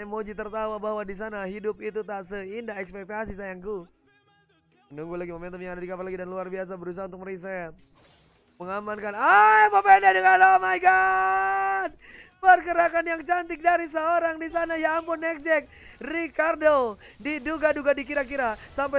emoji tertawa bahwa di sana hidup itu tak seindah ekspektasi sayangku. Menunggu lagi momentum yang ada di kapal lagi dan luar biasa berusaha untuk meriset. Mengamankan. Ah, pembeda dengan oh my god. Pergerakan yang cantik dari seorang di sana. Ya ampun, next jack. Ricardo diduga-duga dikira-kira sampai